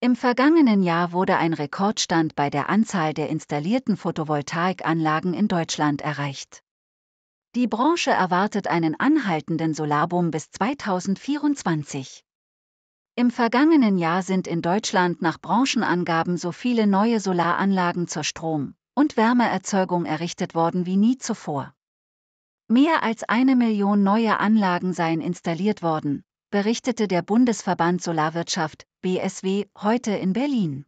Im vergangenen Jahr wurde ein Rekordstand bei der Anzahl der installierten Photovoltaikanlagen in Deutschland erreicht. Die Branche erwartet einen anhaltenden Solarboom bis 2024. Im vergangenen Jahr sind in Deutschland nach Branchenangaben so viele neue Solaranlagen zur Strom- und Wärmeerzeugung errichtet worden wie nie zuvor. Mehr als eine Million neue Anlagen seien installiert worden, berichtete der Bundesverband Solarwirtschaft BSW heute in Berlin.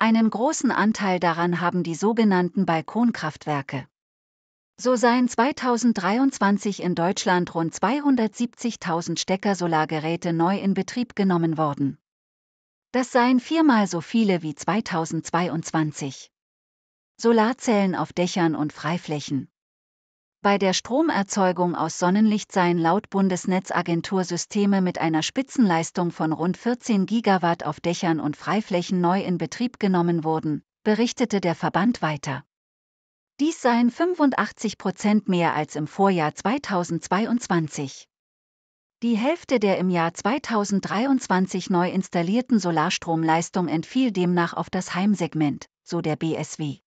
Einen großen Anteil daran haben die sogenannten Balkonkraftwerke. So seien 2023 in Deutschland rund 270.000 Stecker-Solargeräte neu in Betrieb genommen worden. Das seien viermal so viele wie 2022. Solarzellen auf Dächern und Freiflächen. Bei der Stromerzeugung aus Sonnenlicht seien laut Bundesnetzagentur Systeme mit einer Spitzenleistung von rund 14 Gigawatt auf Dächern und Freiflächen neu in Betrieb genommen worden, berichtete der Verband weiter. Dies seien 85 Prozent mehr als im Vorjahr 2022. Die Hälfte der im Jahr 2023 neu installierten Solarstromleistung entfiel demnach auf das Heimsegment, so der BSW.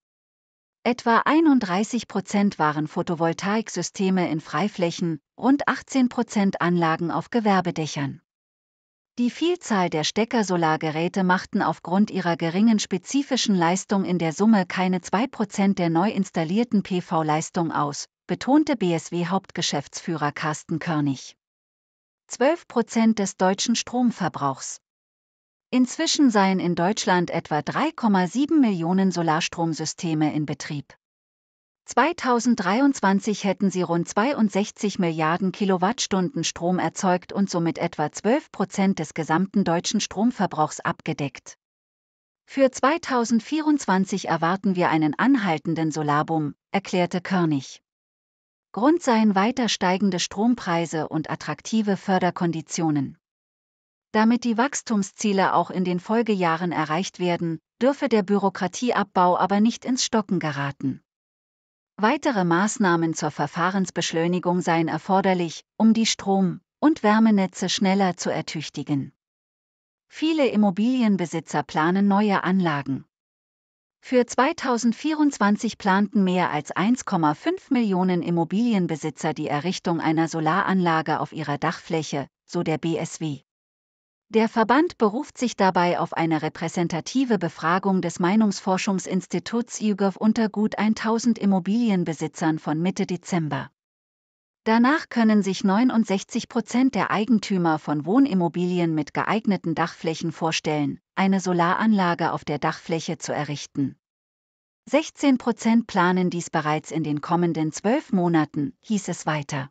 Etwa 31 Prozent waren Photovoltaiksysteme in Freiflächen, rund 18 Prozent Anlagen auf Gewerbedächern. Die Vielzahl der Steckersolargeräte machten aufgrund ihrer geringen spezifischen Leistung in der Summe keine 2% der neu installierten PV-Leistung aus, betonte BSW-Hauptgeschäftsführer Carsten Körnig. 12% des deutschen Stromverbrauchs. Inzwischen seien in Deutschland etwa 3,7 Millionen Solarstromsysteme in Betrieb. 2023 hätten sie rund 62 Milliarden Kilowattstunden Strom erzeugt und somit etwa 12 Prozent des gesamten deutschen Stromverbrauchs abgedeckt. Für 2024 erwarten wir einen anhaltenden Solarboom, erklärte Körnig. Grund seien weiter steigende Strompreise und attraktive Förderkonditionen. Damit die Wachstumsziele auch in den Folgejahren erreicht werden, dürfe der Bürokratieabbau aber nicht ins Stocken geraten. Weitere Maßnahmen zur Verfahrensbeschleunigung seien erforderlich, um die Strom- und Wärmenetze schneller zu ertüchtigen. Viele Immobilienbesitzer planen neue Anlagen. Für 2024 planten mehr als 1,5 Millionen Immobilienbesitzer die Errichtung einer Solaranlage auf ihrer Dachfläche, so der BSW. Der Verband beruft sich dabei auf eine repräsentative Befragung des Meinungsforschungsinstituts YouGov unter gut 1000 Immobilienbesitzern von Mitte Dezember. Danach können sich 69 Prozent der Eigentümer von Wohnimmobilien mit geeigneten Dachflächen vorstellen, eine Solaranlage auf der Dachfläche zu errichten. 16 Prozent planen dies bereits in den kommenden zwölf Monaten, hieß es weiter.